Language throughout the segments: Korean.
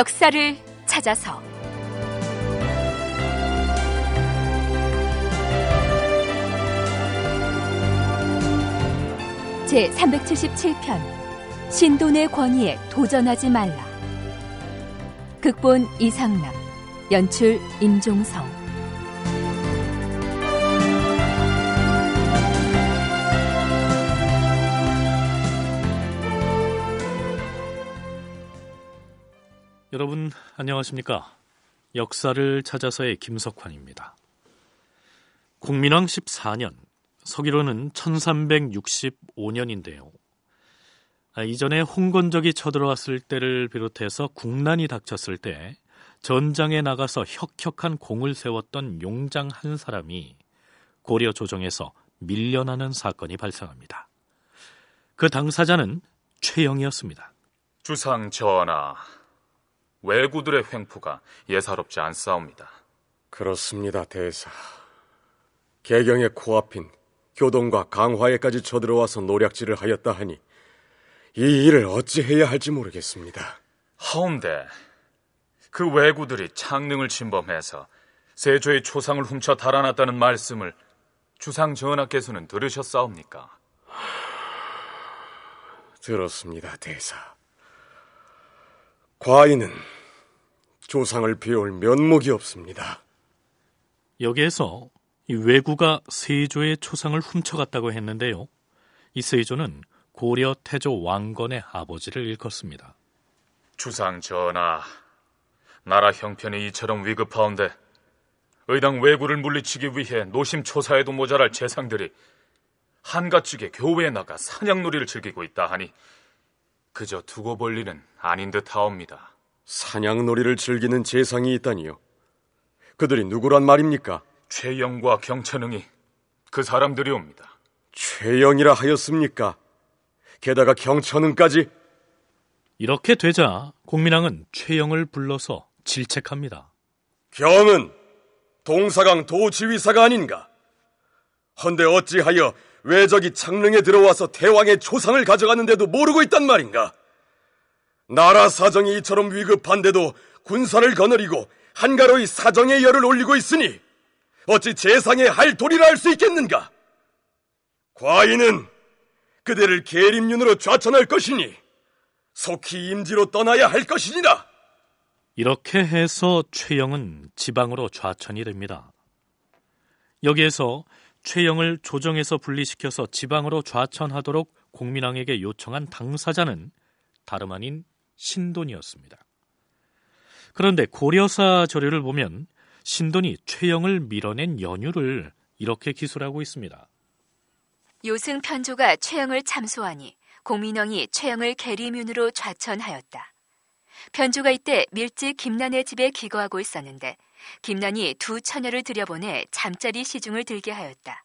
역사를 찾아서 제 377편 신돈의 권위에 도전하지 말라 극본 이상남 연출 임종성 여러분 안녕하십니까? 역사를 찾아서의 김석환입니다. 국민왕 14년, 서기로는 1365년인데요. 아, 이전에 홍건적이 쳐들어왔을 때를 비롯해서 국난이 닥쳤을 때 전장에 나가서 혁혁한 공을 세웠던 용장 한 사람이 고려 조정에서 밀려나는 사건이 발생합니다. 그 당사자는 최영이었습니다. 주상 전하, 왜구들의 횡포가 예사롭지 않사옵니다. 그렇습니다, 대사. 개경의 코앞인 교동과 강화에까지 쳐들어와서 노략질을 하였다 하니 이 일을 어찌 해야 할지 모르겠습니다. 하운데 그 왜구들이 창릉을 침범해서 세조의 초상을 훔쳐 달아났다는 말씀을 주상 전하께서는 들으셨사옵니까? 들었습니다, 대사. 과인은 조상을 비울 면목이 없습니다. 여기에서 왜구가 세조의 초상을 훔쳐갔다고 했는데요. 이 세조는 고려 태조 왕건의 아버지를 일컫습니다. 주상 전하, 나라 형편이 이처럼 위급하온데 의당 왜구를 물리치기 위해 노심초사에도 모자랄 재상들이 한가측게교회에 나가 사냥놀이를 즐기고 있다 하니 그저 두고 볼 일은 아닌 듯하옵니다. 사냥놀이를 즐기는 재상이 있다니요. 그들이 누구란 말입니까? 최영과 경천흥이 그 사람들이 옵니다. 최영이라 하였습니까? 게다가 경천흥까지 이렇게 되자 공민왕은 최영을 불러서 질책합니다. 경은 동사강 도지휘사가 아닌가? 헌데 어찌하여 왜적이 창릉에 들어와서 대왕의 초상을 가져갔는데도 모르고 있단 말인가? 나라 사정이 이처럼 위급한데도 군사를 거느리고 한가로이 사정의 열을 올리고 있으니 어찌 재상의 할 도리라 할 수 있겠는가? 과인은 그대를 계림윤으로 좌천할 것이니 속히 임지로 떠나야 할 것이니라. 이렇게 해서 최영은 지방으로 좌천이 됩니다. 여기에서 최영을 조정에서 분리시켜서 지방으로 좌천하도록 공민왕에게 요청한 당사자는 다름 아닌 신돈이었습니다. 그런데 고려사 조료를 보면 신돈이 최영을 밀어낸 연유를 이렇게 기술하고 있습니다. 요승 편조가 최영을 참소하니 공민영이 최영을 계리문으로 좌천하였다. 편조가 이때 밀집 김난의 집에 기거하고 있었는데 김난이 두 처녀를 들여보내 잠자리 시중을 들게 하였다.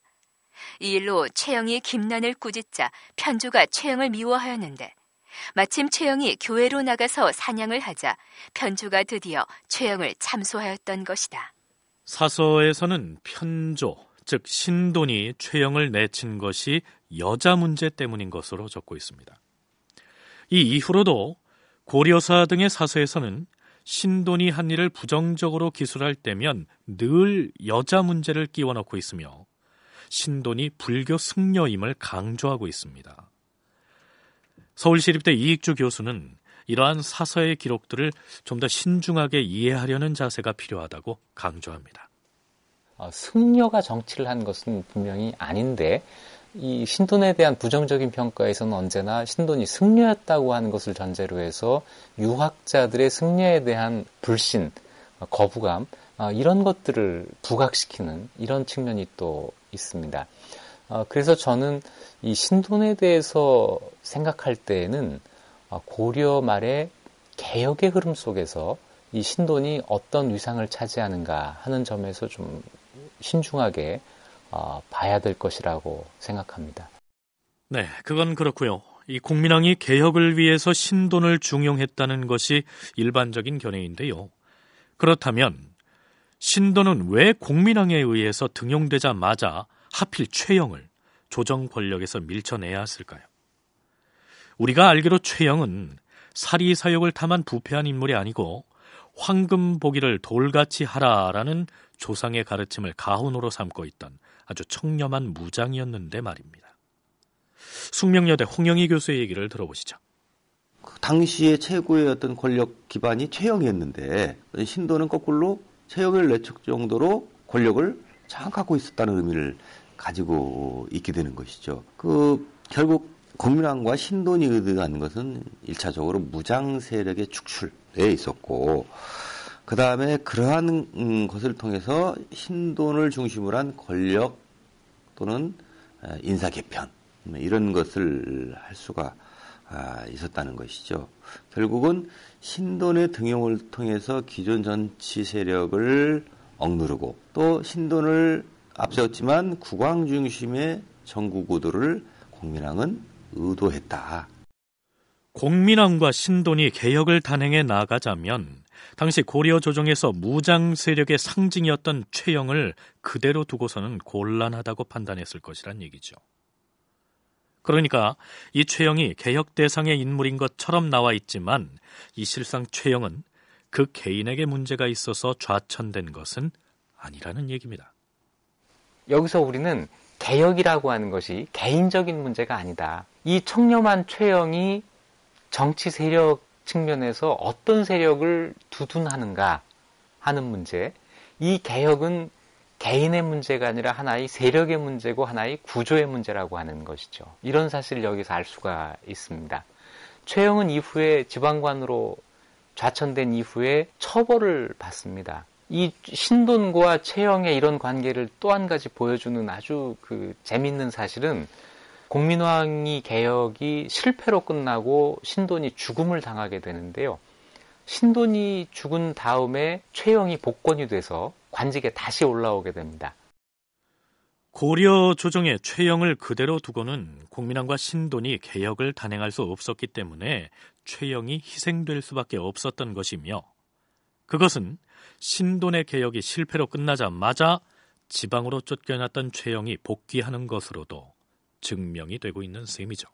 이 일로 최영이 김난을 꾸짖자 편조가 최영을 미워하였는데 마침 최영이 교회로 나가서 사냥을 하자 편조가 드디어 최영을 참소하였던 것이다. 사서에서는 편조, 즉 신돈이 최영을 내친 것이 여자 문제 때문인 것으로 적고 있습니다. 이 이후로도 고려사 등의 사서에서는 신돈이 한 일을 부정적으로 기술할 때면 늘 여자 문제를 끼워넣고 있으며 신돈이 불교 승려임을 강조하고 있습니다. 서울시립대 이익주 교수는 이러한 사서의 기록들을 좀 더 신중하게 이해하려는 자세가 필요하다고 강조합니다. 어, 승려가 정치를 한 것은 분명히 아닌데 이 신돈에 대한 부정적인 평가에서는 언제나 신돈이 승려였다고 하는 것을 전제로 해서 유학자들의 승려에 대한 불신, 거부감 아, 이런 것들을 부각시키는 이런 측면이 또 있습니다. 아, 그래서 저는 이 신돈에 대해서 생각할 때에는 아, 고려 말의 개혁의 흐름 속에서 이 신돈이 어떤 위상을 차지하는가 하는 점에서 좀 신중하게 아, 봐야 될 것이라고 생각합니다. 네, 그건 그렇고요. 이국민왕이 개혁을 위해서 신돈을 중용했다는 것이 일반적인 견해인데요. 그렇다면 신돈은 왜국민왕에 의해서 등용되자마자 하필 최영을 조정 권력에서 밀쳐내야 했을까요? 우리가 알기로 최영은 사리 사욕을 탐한 부패한 인물이 아니고 황금 보기를 돌같이 하라라는 조상의 가르침을 가훈으로 삼고 있던 아주 청렴한 무장이었는데 말입니다. 숙명여대 홍영희 교수의 얘기를 들어보시죠. 그 당시의 최고의 어떤 권력 기반이 최영이었는데 신도는 거꾸로 최영을 내척 정도로 권력을 장악하고 있었다는 의미를 가지고 있게 되는 것이죠. 그 결국 국민왕과 신돈이 의득한 것은 일차적으로 무장 세력의 축출에 있었고 그 다음에 그러한 음, 것을 통해서 신돈을 중심으로 한 권력 또는 인사 개편 뭐 이런 것을 할 수가 아, 있었다는 것이죠. 결국은 신돈의 등용을 통해서 기존 정치 세력을 억누르고 또 신돈을 앞세웠지만 국왕 중심의 정국 의도를 공민왕은 의도했다. 공민왕과 신돈이 개혁을 단행해 나가자면 당시 고려 조정에서 무장 세력의 상징이었던 최영을 그대로 두고서는 곤란하다고 판단했을 것이란 얘기죠. 그러니까 이 최영이 개혁 대상의 인물인 것처럼 나와 있지만 이 실상 최영은 그 개인에게 문제가 있어서 좌천된 것은 아니라는 얘기입니다. 여기서 우리는 개혁이라고 하는 것이 개인적인 문제가 아니다. 이 청렴한 최영이 정치 세력 측면에서 어떤 세력을 두둔하는가 하는 문제. 이 개혁은 개인의 문제가 아니라 하나의 세력의 문제고 하나의 구조의 문제라고 하는 것이죠. 이런 사실을 여기서 알 수가 있습니다. 최영은 이후에 지방관으로 좌천된 이후에 처벌을 받습니다. 이 신돈과 채영의 이런 관계를 또 한 가지 보여주는 아주 그 재밌는 사실은 공민왕이 개혁이 실패로 끝나고 신돈이 죽음을 당하게 되는데요. 신돈이 죽은 다음에 최영이 복권이 돼서 관직에 다시 올라오게 됩니다. 고려 조정의 최영을 그대로 두고는 공민왕과 신돈이 개혁을 단행할 수 없었기 때문에 최영이 희생될 수밖에 없었던 것이며 그것은 신돈의 개혁이 실패로 끝나자마자 지방으로 쫓겨났던 최영이 복귀하는 것으로도 증명이 되고 있는 셈이죠.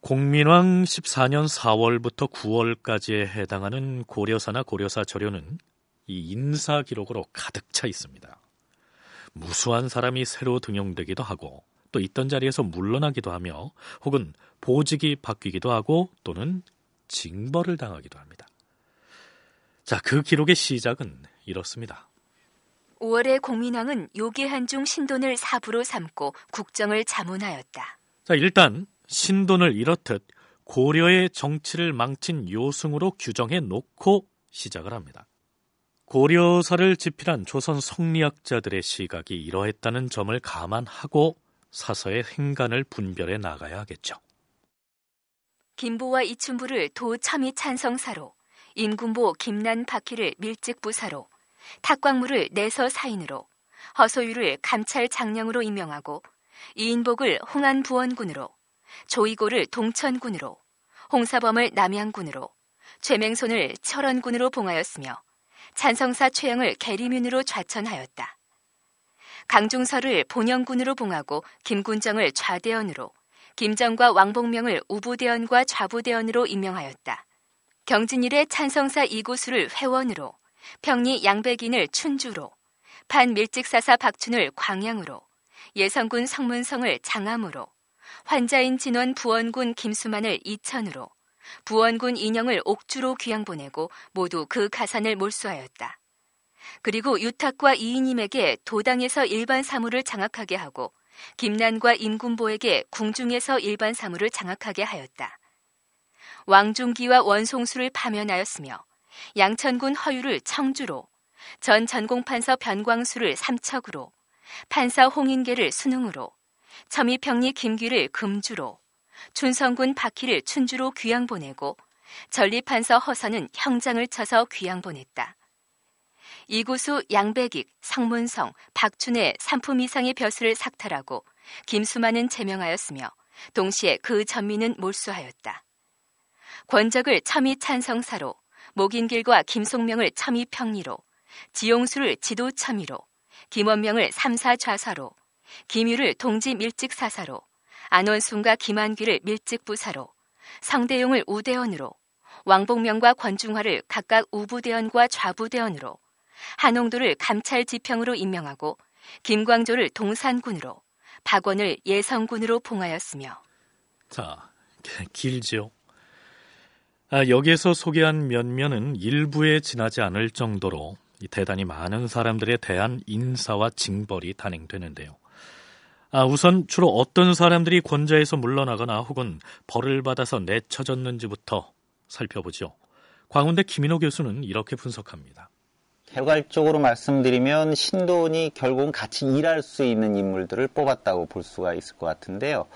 공민왕 14년 4월부터 9월까지에 해당하는 고려사나 고려사 저료는 이 인사 기록으로 가득 차 있습니다. 무수한 사람이 새로 등용되기도 하고 또 있던 자리에서 물러나기도 하며 혹은 보직이 바뀌기도 하고 또는 징벌을 당하기도 합니다. 자, 그 기록의 시작은 이렇습니다. 5월에 공민왕은 요괴한중 신돈을 사부로 삼고 국정을 자문하였다. 자, 일단 신돈을 이렇듯 고려의 정치를 망친 요승으로 규정해 놓고 시작을 합니다. 고려사를 집필한 조선 성리학자들의 시각이 이러했다는 점을 감안하고 사서의 행간을 분별해 나가야 하겠죠. 김보와 이춘부를 도참이 찬성사로, 인군보 김난 박희를 밀직부사로, 탁광무를 내서 사인으로, 허소유를 감찰 장령으로 임명하고, 이인복을 홍안 부원군으로, 조이고를 동천군으로, 홍사범을 남양군으로, 최맹손을 철원군으로 봉하였으며 찬성사 최영을 계리민으로 좌천하였다. 강중서를 본영군으로 봉하고 김군정을 좌대원으로, 김정과 왕복명을 우부대원과 좌부대원으로 임명하였다. 경진일의 찬성사 이구수를 회원으로, 평리 양백인을 춘주로, 판 밀직사사 박춘을 광양으로, 예성군 성문성을 장암으로, 환자인 진원 부원군 김수만을 이천으로, 부원군 인형을 옥주로 귀양 보내고 모두 그 가산을 몰수하였다. 그리고 유탁과 이인임에게 도당에서 일반 사물을 장악하게 하고 김난과 임군보에게 궁중에서 일반 사물을 장악하게 하였다. 왕중기와 원송수를 파면하였으며 양천군 허유를 청주로, 전 전공판서 변광수를 삼척으로, 판사 홍인계를 순흥으로, 첨이평리 김귀를 금주로, 춘성군 박희를 춘주로 귀양 보내고 전리판서 허선은 형장을 쳐서 귀양 보냈다. 이구수 양백익, 성문성 박춘의 상품 이상의 벼슬을 삭탈하고 김수만은 제명하였으며 동시에 그 전민은 몰수하였다. 권적을 첨이 찬성사로, 목인길과 김송명을 첨이 평리로, 지용수를 지도 첨이로, 김원명을 삼사좌사로, 김유를 동지 밀직사사로, 안원순과 김한귀를 밀직부사로, 상대용을 우대원으로, 왕복명과 권중화를 각각 우부대원과 좌부대원으로, 한홍도를 감찰지평으로 임명하고 김광조를 동산군으로, 박원을 예성군으로 봉하였으며. 자, 길지요. 아, 여기에서 소개한 면면은 일부에 지나지 않을 정도로 대단히 많은 사람들에 대한 인사와 징벌이 단행되는데요. 아, 우선 주로 어떤 사람들이 권좌에서 물러나거나 혹은 벌을 받아서 내쳐졌는지부터 살펴보죠. 광운대 김인호 교수는 이렇게 분석합니다. 결과적으로 말씀드리면 신돈이 결국은 같이 일할 수 있는 인물들을 뽑았다고 볼 수가 있을 것 같은데요.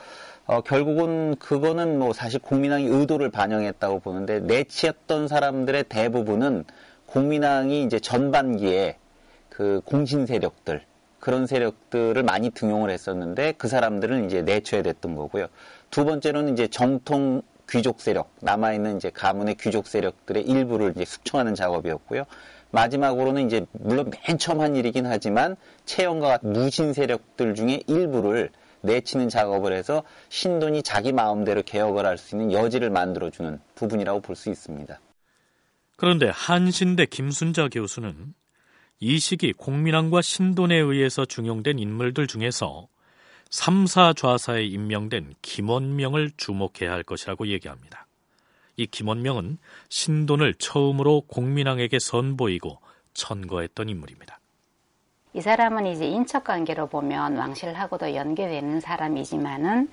어, 결국은 그거는 뭐 사실 국민당의 의도를 반영했다고 보는데 내치였던 사람들의 대부분은 국민당이 이제 전반기에 그 공신 세력들 그런 세력들을 많이 등용을 했었는데 그 사람들은 이제 내쳐야됐던 거고요. 두 번째로는 이제 정통 귀족 세력, 남아있는 이제 가문의 귀족 세력들의 일부를 이제 숙청하는 작업이었고요. 마지막으로는 이제 물론 맨 처음 한 일이긴 하지만 체형과 무신 세력들 중에 일부를 내치는 작업을 해서 신돈이 자기 마음대로 개혁을 할 수 있는 여지를 만들어주는 부분이라고 볼 수 있습니다. 그런데 한신대 김순자 교수는 이 시기 공민왕과 신돈에 의해서 중용된 인물들 중에서 3사 좌사에 임명된 김원명을 주목해야 할 것이라고 얘기합니다. 이 김원명은 신돈을 처음으로 공민왕에게 선보이고 천거했던 인물입니다. 이 사람은 이제 인척 관계로 보면 왕실하고도 연계되는 사람이지만은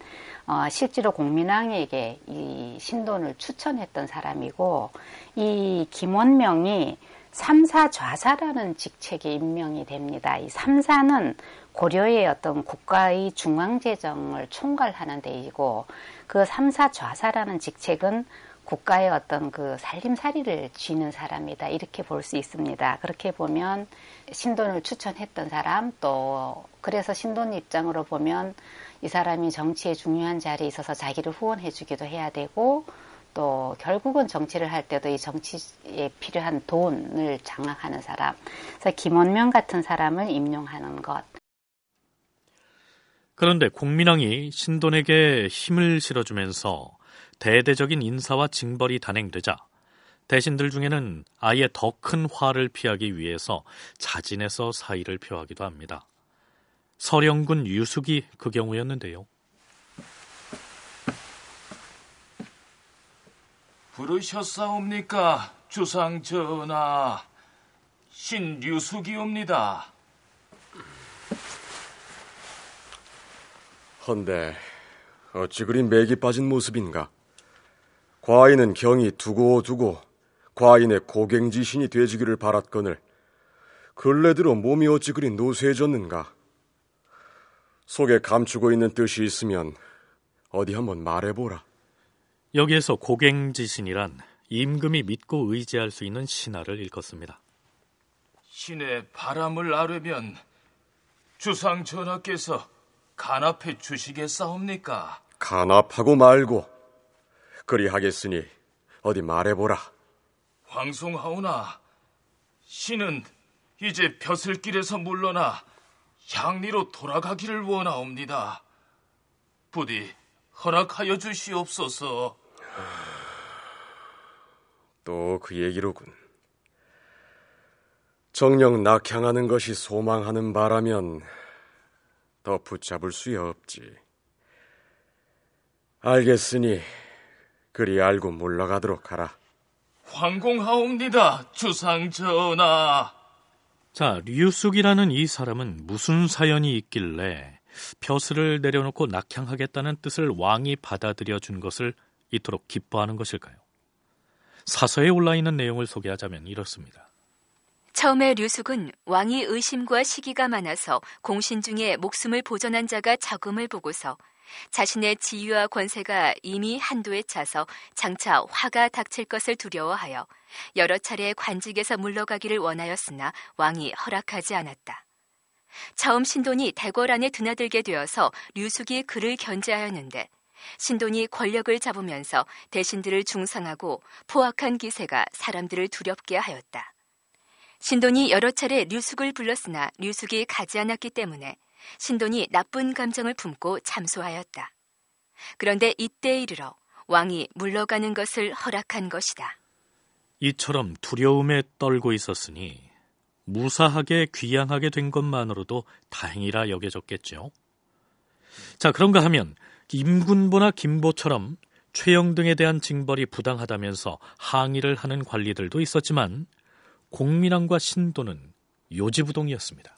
어, 실제로 공민왕에게 이 신돈을 추천했던 사람이고 이 김원명이 삼사좌사라는 직책이 임명이 됩니다. 이 삼사는 고려의 어떤 국가의 중앙재정을 총괄하는 데이고 그 삼사좌사라는 직책은 국가의 어떤 그 살림살이를 쥐는 사람이다 이렇게 볼 수 있습니다. 그렇게 보면 신돈을 추천했던 사람 또 그래서 신돈 입장으로 보면 이 사람이 정치에 중요한 자리에 있어서 자기를 후원해주기도 해야 되고 또 결국은 정치를 할 때도 이 정치에 필요한 돈을 장악하는 사람, 그래서 김원명 같은 사람을 임용하는 것. 그런데 국민왕이 신돈에게 힘을 실어주면서 대대적인 인사와 징벌이 단행되자 대신들 중에는 아예 더 큰 화를 피하기 위해서 자진해서 사의를 표하기도 합니다. 서령군 유숙이 그 경우였는데요. 부르셨사옵니까, 주상 전하. 신류숙이옵니다. 헌데 어찌 그리 맥이 빠진 모습인가? 과인은 경이 두고두고 과인의 고갱지신이 되지기를 바랐거늘 근래 들어 몸이 어찌 그리 노쇠해졌는가? 속에 감추고 있는 뜻이 있으면 어디 한번 말해보라. 여기에서 고갱지신이란 임금이 믿고 의지할 수 있는 신하를 읽었습니다 신의 바람을 아뢰면 주상 전하께서 간압해 주시겠사옵니까? 간압하고 말고 그리하겠으니 어디 말해보라. 황송하오나 신은 이제 벼슬길에서 물러나 향리로 돌아가기를 원하옵니다. 부디 허락하여 주시옵소서. 또그 얘기로군. 정녕 낙향하는 것이 소망하는 바라면 더 붙잡을 수 없지. 알겠으니 그리 알고 물러가도록 하라. 황공하옵니다, 주상 전하. 자, 류숙이라는 이 사람은 무슨 사연이 있길래 벼슬을 내려놓고 낙향하겠다는 뜻을 왕이 받아들여 준 것을 이토록 기뻐하는 것일까요? 사서에 올라 있는 내용을 소개하자면 이렇습니다. 처음에 류숙은 왕이 의심과 시기가 많아서 공신 중에 목숨을 보전한 자가 자금을 보고서 자신의 지위와 권세가 이미 한도에 차서 장차 화가 닥칠 것을 두려워하여 여러 차례 관직에서 물러가기를 원하였으나 왕이 허락하지 않았다. 처음 신돈이 대궐 안에 드나들게 되어서 류숙이 그를 견제하였는데 신돈이 권력을 잡으면서 대신들을 중상하고 포악한 기세가 사람들을 두렵게 하였다. 신돈이 여러 차례 류숙을 불렀으나 류숙이 가지 않았기 때문에 신돈이 나쁜 감정을 품고 참소하였다. 그런데 이때에 이르러 왕이 물러가는 것을 허락한 것이다. 이처럼 두려움에 떨고 있었으니 무사하게 귀양하게 된 것만으로도 다행이라 여겨졌겠죠. 자, 그런가 하면 임군보나 김보처럼 최영 등에 대한 징벌이 부당하다면서 항의를 하는 관리들도 있었지만 공민왕과 신도는 요지부동이었습니다.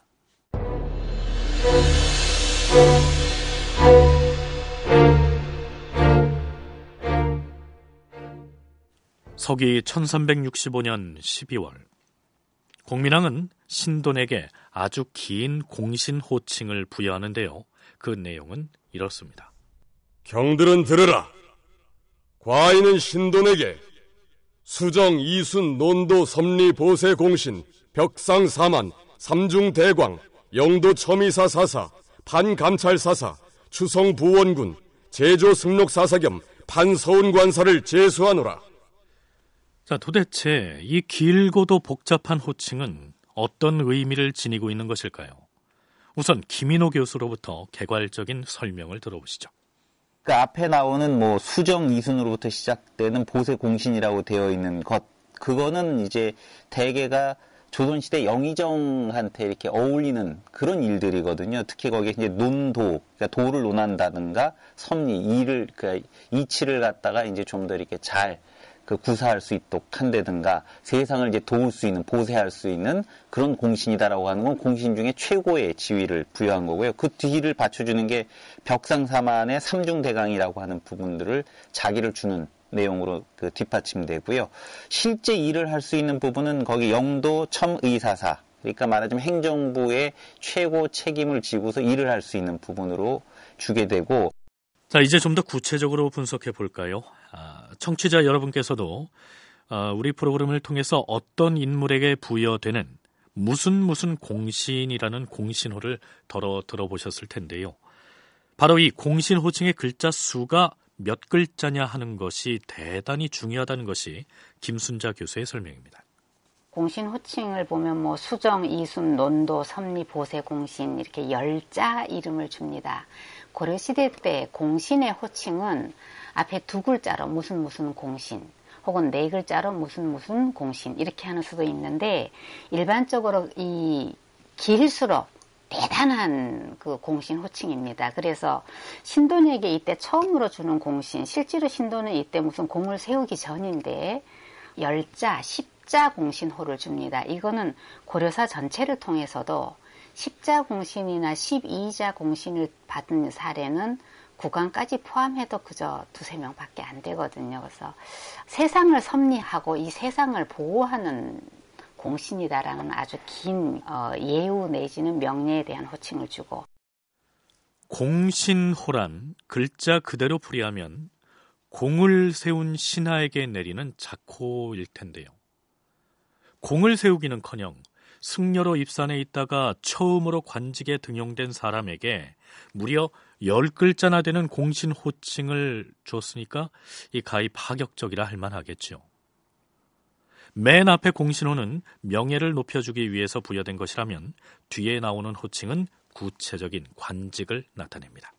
서기 1365년 12월 공민왕은 신돈에게 아주 긴 공신 호칭을 부여하는데요. 그 내용은 이렇습니다. 경들은 들으라. 과인은 신돈에게 수정, 이순, 논도, 섭리 보세, 공신, 벽상, 사만, 삼중, 대광, 영도, 첨이사, 사사, 반감찰, 사사, 추성, 부원군, 제조, 승록, 사사 겸 반서운 관사를 제수하노라. 자, 도대체 이 길고도 복잡한 호칭은 어떤 의미를 지니고 있는 것일까요? 우선 김인호 교수로부터 개괄적인 설명을 들어보시죠. 그 앞에 나오는 뭐 수정 이순으로부터 시작되는 보세 공신이라고 되어 있는 것 그거는 이제 대개가 조선시대 영의정한테 이렇게 어울리는 그런 일들이거든요. 특히 거기에 이제 논도, 그러니까 도를 논한다든가 섭리 이를, 그러니까 이치를 갖다가 이제 좀 더 이렇게 잘그 구사할 수 있도록 한다든가 세상을 이제 도울 수 있는 보세할 수 있는 그런 공신이다라고 하는 건 공신 중에 최고의 지위를 부여한 거고요. 그 뒤를 받쳐주는 게 벽상사만의 삼중대강이라고 하는 부분들을 자기를 주는 내용으로 그 뒷받침되고요. 실제 일을 할 수 있는 부분은 거기 영도 첨의사사 그러니까 말하자면 행정부의 최고 책임을 지고서 일을 할 수 있는 부분으로 주게 되고 자, 이제 좀 더 구체적으로 분석해 볼까요? 아, 청취자 여러분께서도 아, 우리 프로그램을 통해서 어떤 인물에게 부여되는 무슨 무슨 공신이라는 공신호를 덜어 들어보셨을 텐데요. 바로 이 공신 호칭의 글자 수가 몇 글자냐 하는 것이 대단히 중요하다는 것이 김순자 교수의 설명입니다. 공신 호칭을 보면 뭐 수정, 이순, 논도, 섭리, 보세 공신 이렇게 열자 이름을 줍니다. 고려 시대 때 공신의 호칭은 앞에 두 글자로 무슨 무슨 공신 혹은 네 글자로 무슨 무슨 공신 이렇게 하는 수도 있는데 일반적으로 이 길수록 대단한 그 공신 호칭입니다. 그래서 신돈에게 이때 처음으로 주는 공신, 실제로 신돈은 이때 무슨 공을 세우기 전인데 열자, 십자 공신호를 줍니다. 이거는 고려사 전체를 통해서도 십자 공신이나 12자 공신을 받은 사례는 구간까지 포함해도 그저 두세 명밖에 안 되거든요. 그래서 세상을 섭리하고 이 세상을 보호하는 공신이다라는 아주 긴 어, 예우 내지는 명예에 대한 호칭을 주고 공신호란 글자 그대로 풀이하면 공을 세운 신하에게 내리는 자코일 텐데요. 공을 세우기는커녕 승려로 입산해 있다가 처음으로 관직에 등용된 사람에게 무려 열 글자나 되는 공신 호칭을 줬으니까 이 가히 파격적이라 할 만하겠죠. 맨 앞에 공신호는 명예를 높여주기 위해서 부여된 것이라면 뒤에 나오는 호칭은 구체적인 관직을 나타냅니다.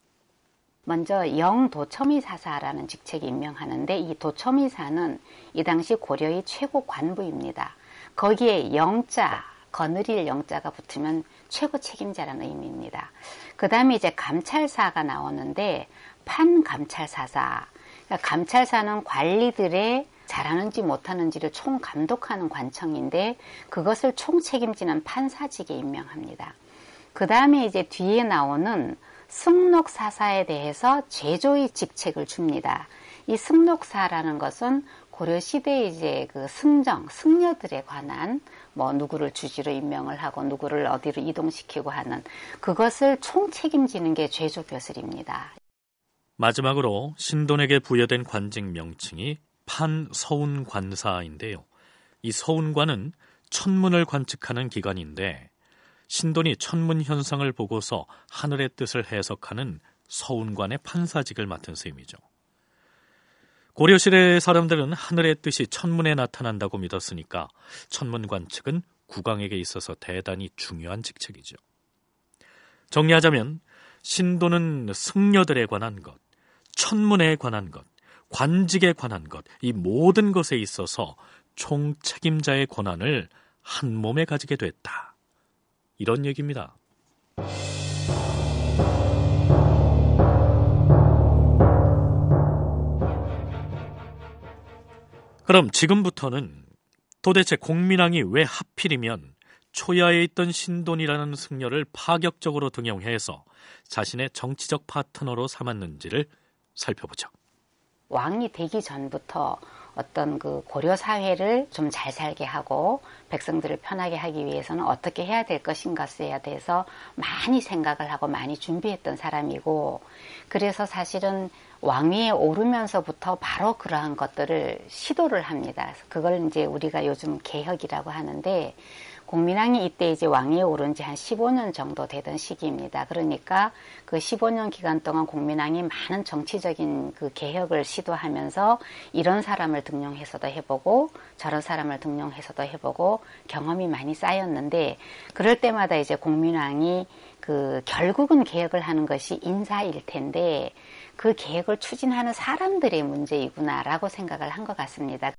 먼저 영 도첨이사사라는 직책이 임명하는데 이 도첨이사는 이 당시 고려의 최고 관부입니다. 거기에 영자 거느릴 영자가 붙으면 최고 책임자라는 의미입니다. 그 다음에 이제 감찰사가 나오는데 판감찰사사. 그러니까 감찰사는 관리들의 잘하는지 못하는지를 총 감독하는 관청인데 그것을 총 책임지는 판사직에 임명합니다. 그 다음에 이제 뒤에 나오는 승록사사에 대해서 제조의 직책을 줍니다. 이 승록사라는 것은 고려 시대 이제 그 승정, 승려들에 관한 뭐 누구를 주지로 임명을 하고 누구를 어디로 이동시키고 하는 그것을 총 책임지는 게 죄조 벼슬입니다. 마지막으로 신돈에게 부여된 관직 명칭이 판서운 관사인데요. 이 서운관은 천문을 관측하는 기관인데 신돈이 천문 현상을 보고서 하늘의 뜻을 해석하는 서운관의 판사직을 맡은 셈이죠. 고려시대 사람들은 하늘의 뜻이 천문에 나타난다고 믿었으니까 천문 관측은 국왕에게 있어서 대단히 중요한 직책이죠. 정리하자면 신도는 승려들에 관한 것, 천문에 관한 것, 관직에 관한 것, 이 모든 것에 있어서 총 책임자의 권한을 한 몸에 가지게 됐다. 이런 얘기입니다. 그럼 지금부터는 도대체 공민왕이 왜 하필이면 초야에 있던 신돈이라는 승려를 파격적으로 등용해서 자신의 정치적 파트너로 삼았는지를 살펴보죠. 왕이 되기 전부터 어떤 그 고려 사회를 좀 잘 살게 하고 백성들을 편하게 하기 위해서는 어떻게 해야 될 것인가에 대해서 많이 생각을 하고 많이 준비했던 사람이고 그래서 사실은 왕위에 오르면서부터 바로 그러한 것들을 시도를 합니다. 그걸 이제 우리가 요즘 개혁이라고 하는데 국민왕이 이때 이제 왕위에 오른 지 한 15년 정도 되던 시기입니다. 그러니까 그 15년 기간 동안 국민왕이 많은 정치적인 그 개혁을 시도하면서 이런 사람을 등용해서도 해보고 저런 사람을 등용해서도 해보고 경험이 많이 쌓였는데 그럴 때마다 이제 국민왕이그 결국은 개혁을 하는 것이 인사일 텐데 그 계획을 추진하는 사람들의 문제이구나라고 생각을 한 것 같습니다.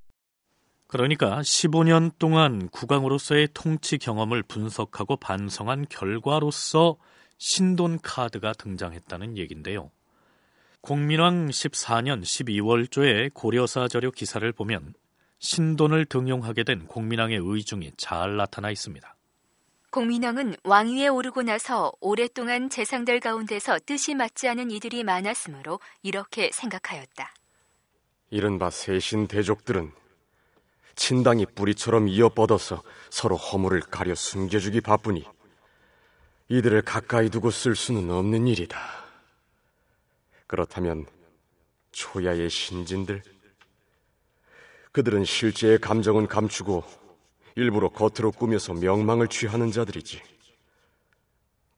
그러니까 15년 동안 국왕으로서의 통치 경험을 분석하고 반성한 결과로서 신돈 카드가 등장했다는 얘긴데요. 공민왕 14년 12월조의 고려사저료 기사를 보면 신돈을 등용하게 된 공민왕의 의중이 잘 나타나 있습니다. 공민왕은 왕위에 오르고 나서 오랫동안 재상들 가운데서 뜻이 맞지 않은 이들이 많았으므로 이렇게 생각하였다. 이른바 세신 대족들은 친당이 뿌리처럼 이어뻗어서 서로 허물을 가려 숨겨주기 바쁘니 이들을 가까이 두고 쓸 수는 없는 일이다. 그렇다면 초야의 신진들 그들은 실제의 감정은 감추고 일부러 겉으로 꾸며서 명망을 취하는 자들이지.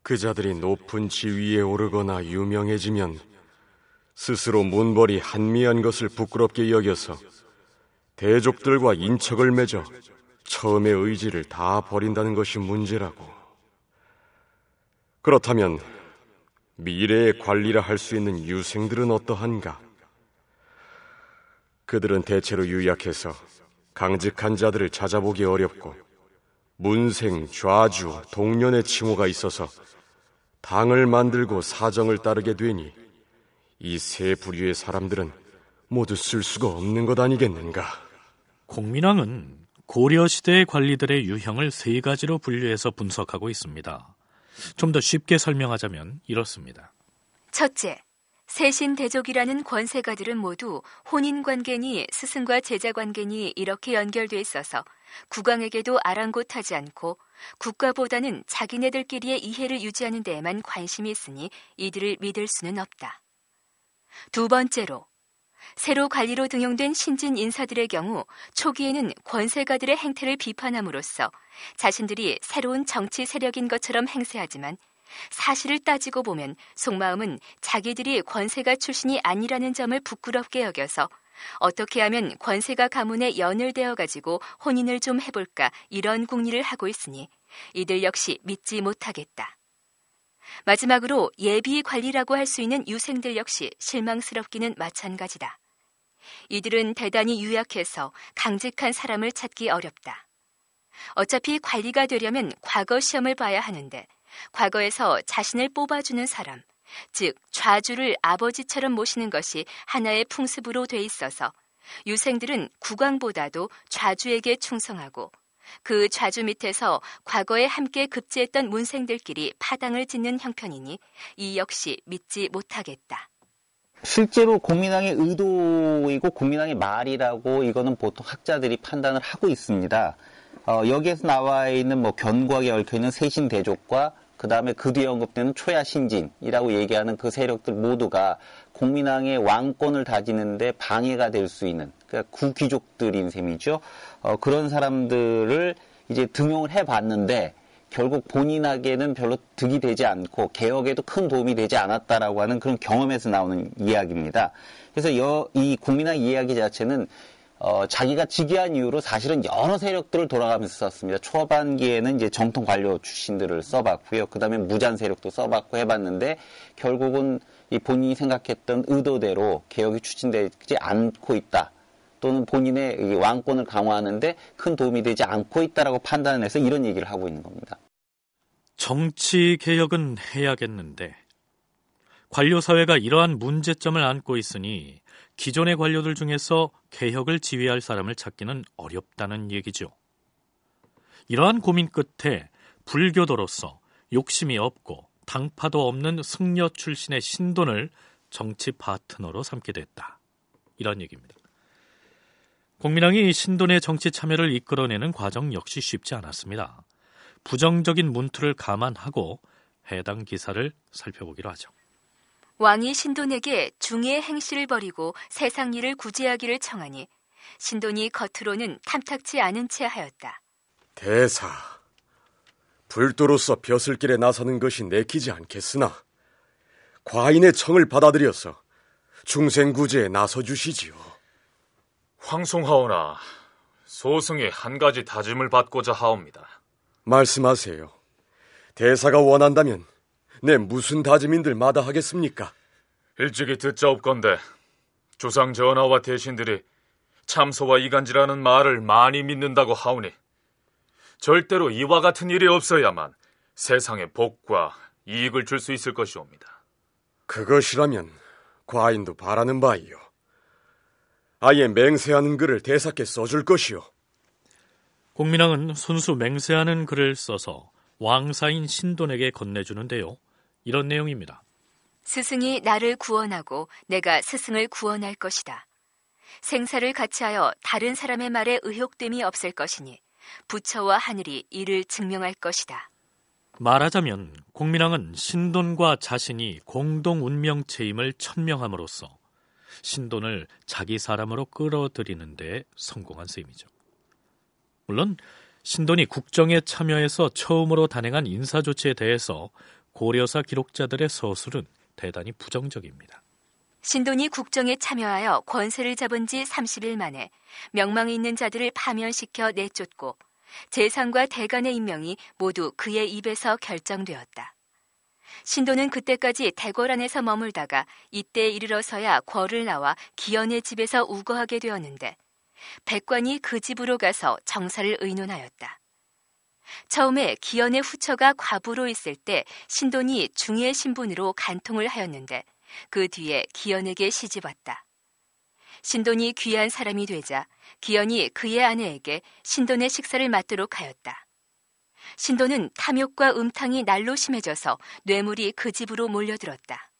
그 자들이 높은 지위에 오르거나 유명해지면 스스로 문벌이 한미한 것을 부끄럽게 여겨서 대족들과 인척을 맺어 처음의 의지를 다 버린다는 것이 문제라고. 그렇다면 미래의 관리라 할 수 있는 유생들은 어떠한가? 그들은 대체로 유약해서 강직한 자들을 찾아보기 어렵고 문생, 좌주, 동년의 칭호가 있어서 당을 만들고 사정을 따르게 되니 이 세 부류의 사람들은 모두 쓸 수가 없는 것 아니겠는가? 공민왕은 고려시대의 관리들의 유형을 세 가지로 분류해서 분석하고 있습니다. 좀 더 쉽게 설명하자면 이렇습니다. 첫째, 세신 대족이라는 권세가들은 모두 혼인 관계니 스승과 제자 관계니 이렇게 연결돼 있어서 국왕에게도 아랑곳하지 않고 국가보다는 자기네들끼리의 이해를 유지하는 데에만 관심이 있으니 이들을 믿을 수는 없다. 두 번째로 새로 관리로 등용된 신진 인사들의 경우 초기에는 권세가들의 행태를 비판함으로써 자신들이 새로운 정치 세력인 것처럼 행세하지만 사실을 따지고 보면 속마음은 자기들이 권세가 출신이 아니라는 점을 부끄럽게 여겨서 어떻게 하면 권세가 가문에 연을대어 가지고 혼인을 좀 해볼까 이런 궁리를 하고 있으니 이들 역시 믿지 못하겠다. 마지막으로 예비 관리라고 할 수 있는 유생들 역시 실망스럽기는 마찬가지다. 이들은 대단히 유약해서 강직한 사람을 찾기 어렵다. 어차피 관리가 되려면 과거 시험을 봐야 하는데 과거에서 자신을 뽑아주는 사람, 즉 좌주를 아버지처럼 모시는 것이 하나의 풍습으로 돼 있어서 유생들은 국왕보다도 좌주에게 충성하고 그 좌주 밑에서 과거에 함께 급제했던 문생들끼리 파당을 짓는 형편이니 이 역시 믿지 못하겠다. 실제로 공민왕의 의도이고 공민왕의 말이라고 이거는 보통 학자들이 판단을 하고 있습니다. 어, 여기에서 나와 있는 뭐견하게 얽혀 있는 세신 대족과 그 다음에 그 뒤에 언급되는 초야 신진이라고 얘기하는 그 세력들 모두가 국민왕의 왕권을 다지는데 방해가 될 수 있는 그러니까 구귀족들인 셈이죠. 어, 그런 사람들을 이제 등용을 해봤는데 결국 본인에게는 별로 득이 되지 않고 개혁에도 큰 도움이 되지 않았다라고 하는 그런 경험에서 나오는 이야기입니다. 그래서 여, 이 국민학 이야기 자체는 어, 자기가 직위한 이유로 사실은 여러 세력들을 돌아가면서 썼습니다. 초반기에는 이제 정통 관료 출신들을 써봤고요. 그 다음에 무잔 세력도 써봤고 해봤는데 결국은 이 본인이 생각했던 의도대로 개혁이 추진되지 않고 있다. 또는 본인의 왕권을 강화하는데 큰 도움이 되지 않고 있다라고 판단해서 이런 얘기를 하고 있는 겁니다. 정치 개혁은 해야겠는데 관료 사회가 이러한 문제점을 안고 있으니 기존의 관료들 중에서 개혁을 지휘할 사람을 찾기는 어렵다는 얘기죠. 이러한 고민 끝에 불교도로서 욕심이 없고 당파도 없는 승려 출신의 신돈을 정치 파트너로 삼게 됐다. 이런 얘기입니다. 공민왕이 신돈의 정치 참여를 이끌어내는 과정 역시 쉽지 않았습니다. 부정적인 문투를 감안하고 해당 기사를 살펴보기로 하죠. 왕이 신돈에게 중의 행실을 벌이고 세상 일을 구제하기를 청하니 신돈이 겉으로는 탐탁치 않은 채 하였다. 대사, 불도로서 벼슬길에 나서는 것이 내키지 않겠으나 과인의 청을 받아들여서 중생구제에 나서 주시지요. 황송하오나 소승의 한 가지 다짐을 받고자 하옵니다. 말씀하세요. 대사가 원한다면 내 무슨 다짐인들 마다하겠습니까? 일찍이 듣자옵건데 조상 전하와 대신들이 참소와 이간지라는 말을 많이 믿는다고 하오니 절대로 이와 같은 일이 없어야만 세상에 복과 이익을 줄 수 있을 것이옵니다. 그것이라면 과인도 바라는 바이요. 아예 맹세하는 글을 대사께 써줄 것이요. 공민왕은 손수 맹세하는 글을 써서 왕사인 신돈에게 건네주는데요. 이런 내용입니다. 스승이 나를 구원하고 내가 스승을 구원할 것이다. 생사를 같이하여 다른 사람의 말에 의혹됨이 없을 것이니 부처와 하늘이 이를 증명할 것이다. 말하자면 공민왕은 신돈과 자신이 공동 운명체임을 천명함으로써 신돈을 자기 사람으로 끌어들이는데 성공한 셈이죠. 물론 신돈이 국정에 참여해서 처음으로 단행한 인사 조치에 대해서 고려사 기록자들의 서술은 대단히 부정적입니다. 신돈이 국정에 참여하여 권세를 잡은 지 30일 만에 명망이 있는 자들을 파멸시켜 내쫓고 재상과 대간의 임명이 모두 그의 입에서 결정되었다. 신도는 그때까지 대궐 안에서 머물다가 이때 이르러서야 궐을 나와 기현의 집에서 우거하게 되었는데 백관이 그 집으로 가서 정사를 의논하였다. 처음에 기현의 후처가 과부로 있을 때 신돈이 중의 신분으로 간통을 하였는데 그 뒤에 기연에게 시집왔다. 신돈이 귀한 사람이 되자 기연이 그의 아내에게 신돈의 식사를 맡도록 하였다. 신돈은 탐욕과 음탕이 날로 심해져서 뇌물이 그 집으로 몰려들었다.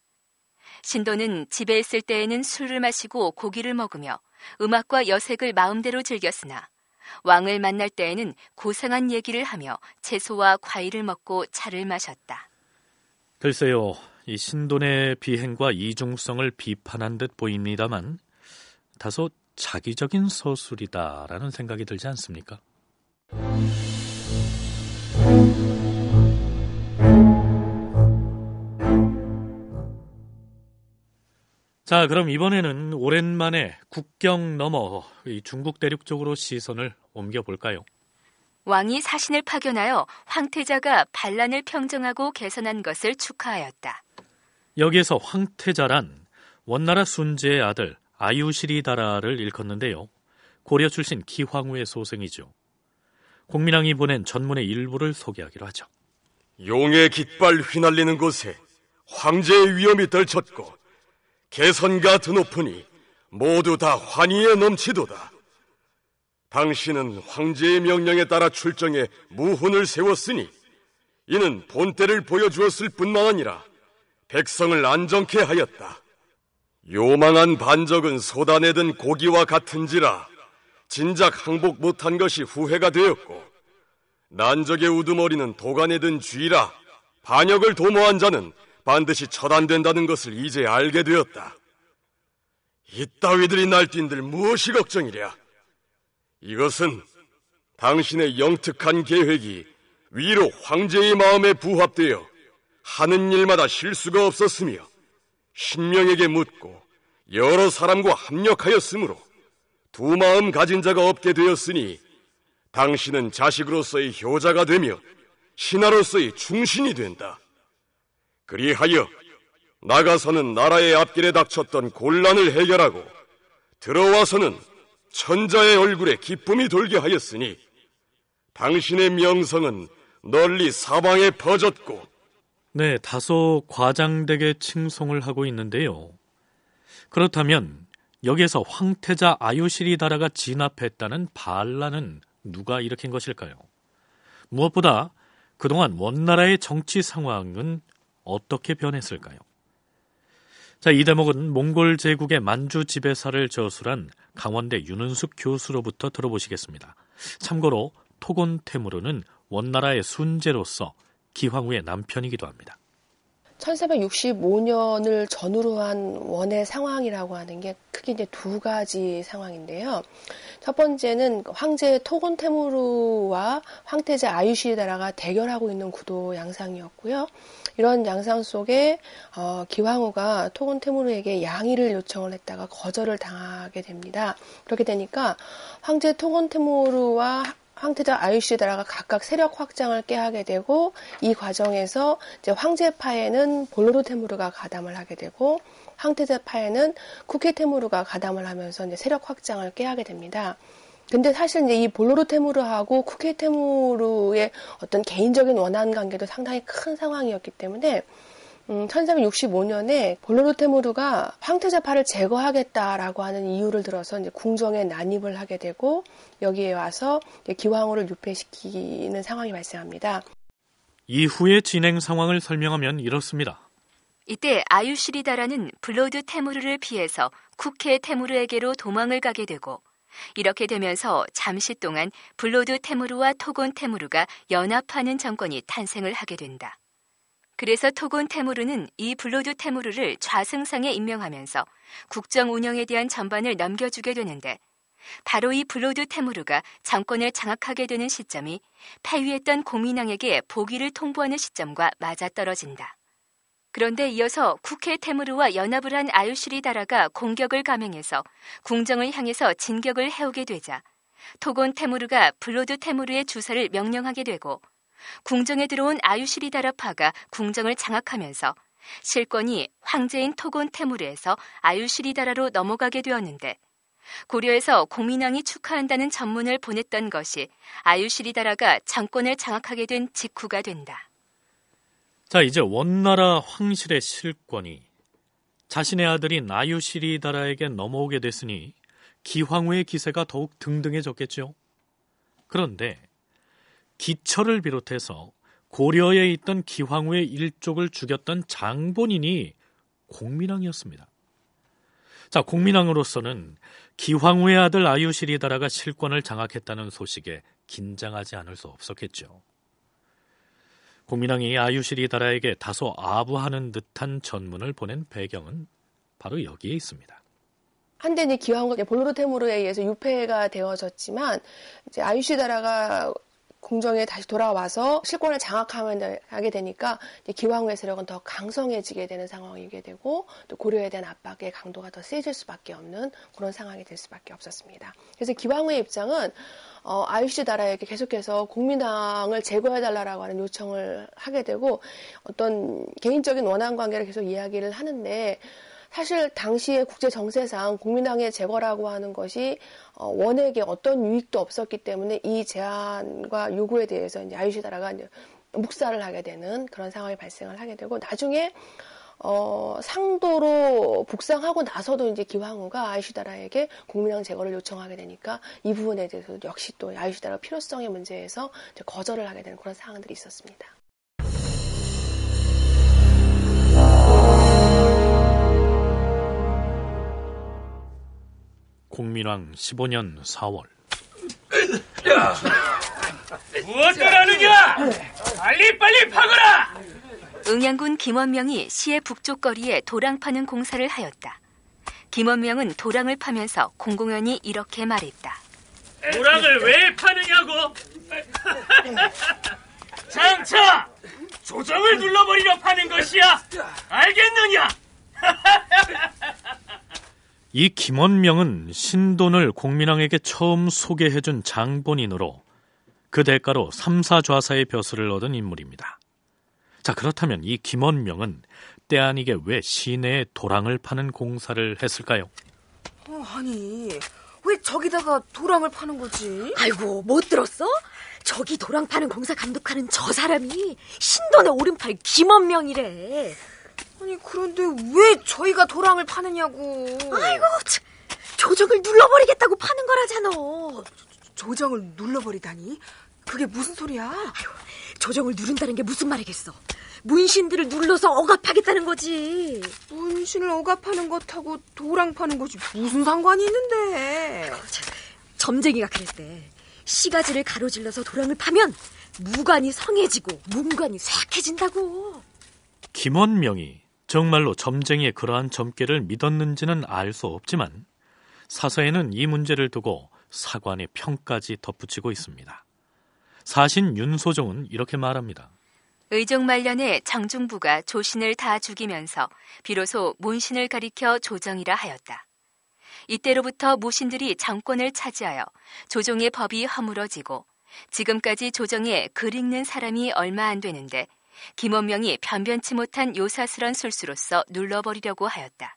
신돈은 집에 있을 때에는 술을 마시고 고기를 먹으며 음악과 여색을 마음대로 즐겼으나 왕을 만날 때에는 고상한 얘기를 하며 채소와 과일을 먹고 차를 마셨다. 글쎄요, 이 신돈의 비행과 이중성을 비판한 듯 보입니다만 다소 자기적인 서술이다라는 생각이 들지 않습니까? 자, 그럼 이번에는 오랜만에 국경 넘어 중국 대륙 쪽으로 시선을 옮겨볼까요? 왕이 사신을 파견하여 황태자가 반란을 평정하고 개선한 것을 축하하였다. 여기에서 황태자란 원나라 순제의 아들 아유시리다라를 일컫는데요. 고려 출신 기황후의 소생이죠. 공민왕이 보낸 전문의 일부를 소개하기로 하죠. 용의 깃발 휘날리는 곳에 황제의 위험이 떨쳤고 개선가 드높으니 모두 다 환희에 넘치도다. 당신은 황제의 명령에 따라 출정해 무훈을 세웠으니 이는 본때를 보여주었을 뿐만 아니라 백성을 안정케 하였다. 요망한 반적은 쏟아내던 고기와 같은지라 진작 항복 못한 것이 후회가 되었고 난적의 우두머리는 도가내든 쥐라 반역을 도모한 자는 반드시 처단된다는 것을 이제 알게 되었다. 이따위들이 날뛴들 무엇이 걱정이랴? 이것은 당신의 영특한 계획이 위로 황제의 마음에 부합되어 하는 일마다 실수가 없었으며 신명에게 묻고 여러 사람과 합력하였으므로 두 마음 가진 자가 없게 되었으니 당신은 자식으로서의 효자가 되며 신하로서의 충신이 된다. 그리하여 나가서는 나라의 앞길에 닥쳤던 곤란을 해결하고 들어와서는 천자의 얼굴에 기쁨이 돌게 하였으니 당신의 명성은 널리 사방에 퍼졌고 네, 다소 과장되게 칭송을 하고 있는데요. 그렇다면 여기에서 황태자 아유시리다라가 진압했다는 반란은 누가 일으킨 것일까요? 무엇보다 그동안 원나라의 정치 상황은 어떻게 변했을까요? 자, 이 대목은 몽골 제국의 만주 지배사를 저술한 강원대 윤은숙 교수로부터 들어보시겠습니다. 참고로 토곤테무르는 원나라의 순재로서 기황후의 남편이기도 합니다. 1465년을 전후로 한 원의 상황이라고 하는 게 크게 이제 두 가지 상황인데요. 첫 번째는 황제 토곤테무르와 황태제 아유시리다라가 대결하고 있는 구도 양상이었고요. 이런 양상 속에 어, 기황후가 토곤테무르에게 양의를 요청을 했다가 거절을 당하게 됩니다. 그렇게 되니까 황제 토곤테무르와 황태자 아이슈다라가 각각 세력 확장을 깨하게 되고 이 과정에서 이제 황제파에는 볼로르 테무르가 가담을 하게 되고 황태자파에는 쿠케 테무르가 가담을 하면서 이제 세력 확장을 깨하게 됩니다. 근데 사실 이제 이 볼로르 테무르하고 쿠케 테무르의 어떤 개인적인 원한 관계도 상당히 큰 상황이었기 때문에 음, 1365년에 볼로르테무르가 황태자파를 제거하겠다라고 하는 이유를 들어서 이제 궁정에 난입을 하게 되고 여기에 와서 기왕후를 유폐시키는 상황이 발생합니다. 이후의 진행 상황을 설명하면 이렇습니다. 이때 아유시리다라는 블로드 테무르를 피해서 쿠케 테무르에게로 도망을 가게 되고 이렇게 되면서 잠시 동안 블로드 테무르와 토곤 테무르가 연합하는 정권이 탄생을 하게 된다. 그래서 토곤 테무르는 이 블로드 테무르를 좌승상에 임명하면서 국정 운영에 대한 전반을 넘겨주게 되는데 바로 이 블로드 테무르가 정권을 장악하게 되는 시점이 패위했던 고민왕에게 복위를 통보하는 시점과 맞아떨어진다. 그런데 이어서 국회 테무르와 연합을 한 아유시리다라가 공격을 감행해서 궁정을 향해서 진격을 해오게 되자 토곤 테무르가 블로드 테무르의 주사를 명령하게 되고 궁정에 들어온 아유시리다라파가 궁정을 장악하면서 실권이 황제인 토곤 테무르에서 아유시리다라로 넘어가게 되었는데 고려에서 공민왕이 축하한다는 전문을 보냈던 것이 아유시리다라가 정권을 장악하게 된 직후가 된다. 자, 이제 원나라 황실의 실권이 자신의 아들인 아유시리다라에게 넘어오게 됐으니 기황후의 기세가 더욱 등등해졌겠죠. 그런데 기철을 비롯해서 고려에 있던 기황후의 일족을 죽였던 장본인이 공민왕이었습니다. 자, 공민왕으로서는 기황후의 아들 아유시리다라가 실권을 장악했다는 소식에 긴장하지 않을 수 없었겠죠. 공민왕이 아유시리다라에게 다소 아부하는 듯한 전문을 보낸 배경은 바로 여기에 있습니다. 한데는 기왕과 볼로르테무르에 의해서 유폐가 되어졌지만 이제 아유시다라가 공정에 다시 돌아와서 실권을 장악하게 되니까 기왕후의 세력은 더 강성해지게 되는 상황이게 되고 또 고려에 대한 압박의 강도가 더 세질 수밖에 없는 그런 상황이 될 수밖에 없었습니다. 그래서 기왕후의 입장은 어, IUC 나라에게 계속해서 국민당을 제거해달라고 하는 요청을 하게 되고 어떤 개인적인 원한 관계를 계속 이야기를 하는데 사실 당시의 국제 정세상 국민당의 제거라고 하는 것이 어, 원액에 어떤 유익도 없었기 때문에 이 제안과 요구에 대해서 이제 아유시다라가 이제 묵살을 하게 되는 그런 상황이 발생을 하게 되고 나중에 어, 상도로 북상하고 나서도 이제 기왕후가 아이슈다라에게 국민왕 제거를 요청하게 되니까 이 부분에 대해서 역시 또 아이슈다라 필요성의 문제에서 거절을 하게 되는 그런 상황들이 있었습니다. 공민왕 15년 4월 무엇들 하느냐 빨리 빨리 파거라 응양군 김원명이 시의 북쪽 거리에 도랑 파는 공사를 하였다 김원명은 도랑을 파면서 공공연히 이렇게 말했다 도랑을 왜 파느냐고 장차 조정을 눌러버리려 파는 것이야 알겠느냐 이 김원명은 신돈을 공민왕에게 처음 소개해준 장본인으로 그 대가로 삼사좌사의 벼슬을 얻은 인물입니다. 자, 그렇다면 이 김원명은 때 아니게 왜 시내에 도랑을 파는 공사를 했을까요? 어, 아니, 왜 저기다가 도랑을 파는 거지? 아이고, 못 들었어? 저기 도랑 파는 공사 감독하는 저 사람이 신돈의 오른팔 김원명이래. 아니 그런데 왜 저희가 도랑을 파느냐고. 아이고 참, 조정을 눌러버리겠다고 파는 거라잖아. 조정을 눌러버리다니? 그게 무슨 소리야? 아이고, 조정을 누른다는 게 무슨 말이겠어? 문신들을 눌러서 억압하겠다는 거지. 문신을 억압하는 것하고 도랑 파는 것이 무슨 상관이 있는데? 아이고, 참, 점쟁이가 그랬대. 시가지를 가로질러서 도랑을 파면 무관이 성해지고 몸관이 쇠약해진다고. 김원명이 정말로 점쟁이의 그러한 점괘를 믿었는지는 알 수 없지만 사서에는 이 문제를 두고 사관의 평까지 덧붙이고 있습니다. 사신 윤소종은 이렇게 말합니다. 의정 말년에 장중부가 조신을 다 죽이면서 비로소 문신을 가리켜 조정이라 하였다. 이때로부터 무신들이 장권을 차지하여 조정의 법이 허물어지고 지금까지 조정에 글 읽는 사람이 얼마 안 되는데 김원명이 변변치 못한 요사스런 술수로서 눌러버리려고 하였다.